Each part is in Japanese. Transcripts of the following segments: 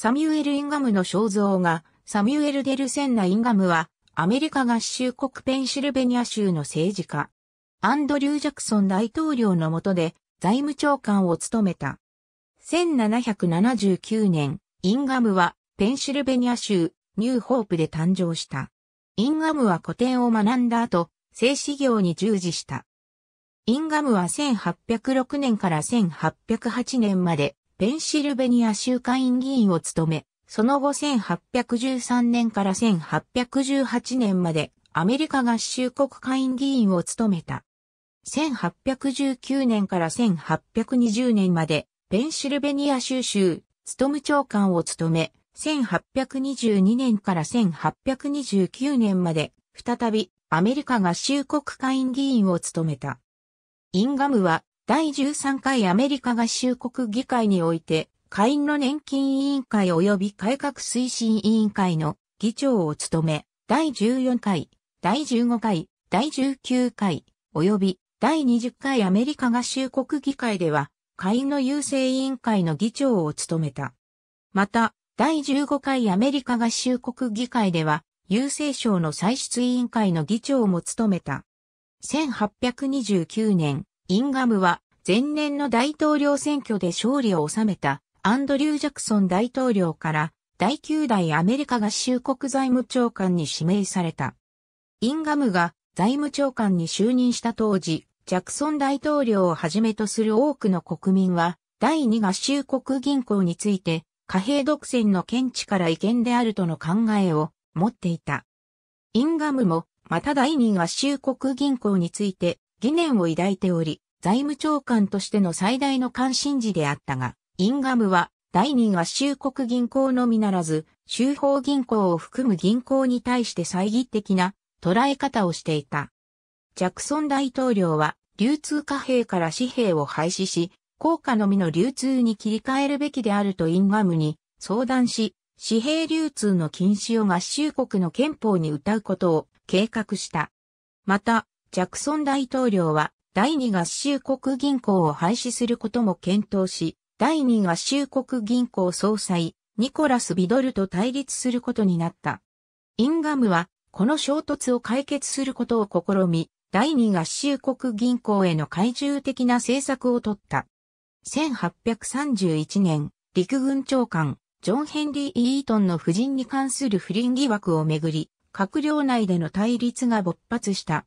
サミュエル・インガムの肖像画、サミュエル・デルセンナ・インガムは、アメリカ合衆国ペンシルベニア州の政治家。アンドリュー・ジャクソン大統領の下で財務長官を務めた。1779年、インガムはペンシルベニア州ニューホープで誕生した。インガムは古典を学んだ後、製紙業に従事した。インガムは1806年から1808年までペンシルベニア州会議員を務め、その後1813年から1818年までアメリカ合衆国会議員を務めた。1819年から1820年までペンシルベニア州州、務務長官を務め、1822年から1829年まで再びアメリカ合衆国会議員を務めた。インガムは第13回アメリカ合衆国議会において、会員の年金委員会及び改革推進委員会の議長を務め、第14回、第15回、第19回、及び第20回アメリカ合衆国議会では、会員の優勢委員会の議長を務めた。また、第15回アメリカ合衆国議会では、郵政省の歳出委員会の議長も務めた。1829年、インガムは前年の大統領選挙で勝利を収めたアンドリュー・ジャクソン大統領から第9代アメリカ合衆国財務長官に指名された。インガムが財務長官に就任した当時、ジャクソン大統領をはじめとする多くの国民は、第2合衆国銀行について、貨幣独占の見地から違憲であるとの考えを持っていた。インガムも、また第2合衆国銀行について、疑念を抱いており、財務長官としての最大の関心事であったが、インガムは第二合衆国銀行のみならず、州法銀行を含む銀行に対して猜疑的な捉え方をしていた。ジャクソン大統領は流通貨幣から紙幣を廃止し、硬貨のみの流通に切り替えるべきであるとインガムに相談し、紙幣流通の禁止を合衆国の憲法に謳うことを計画した。また、ジャクソン大統領は第二合衆国銀行を廃止することも検討し、第二合衆国銀行総裁、ニコラス・ビドルと対立することになった。インガムは、この衝突を解決することを試み、第二合衆国銀行への懐柔的な政策を取った。1831年、陸軍長官、ジョン・ヘンリー・イートンの夫人に関する不倫疑惑をめぐり、閣僚内での対立が勃発した。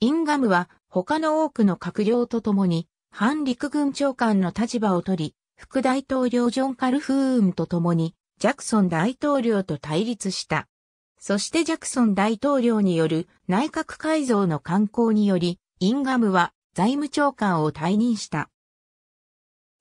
インガムは他の多くの閣僚と共に反陸軍長官の立場を取り、副大統領ジョン・カルフーンと共にジャクソン大統領と対立した。そしてジャクソン大統領による内閣改造の慣行により、インガムは財務長官を退任した。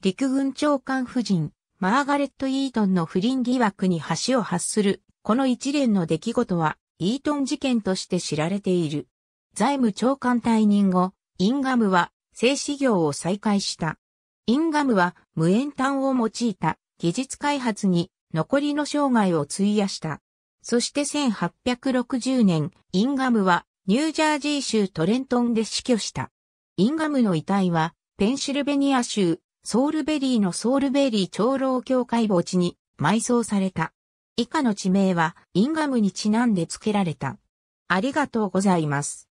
陸軍長官夫人、マーガレット・イートンの不倫疑惑に橋を発する、この一連の出来事は、イートン事件として知られている。財務長官退任後、インガムは製紙業を再開した。インガムは無塩炭を用いた技術開発に残りの生涯を費やした。そして1860年、インガムはニュージャージー州トレントンで死去した。インガムの遺体はペンシルベニア州ソールベリーのソールベリー長老教会墓地に埋葬された。以下の地名はインガムにちなんで付けられた。ありがとうございます。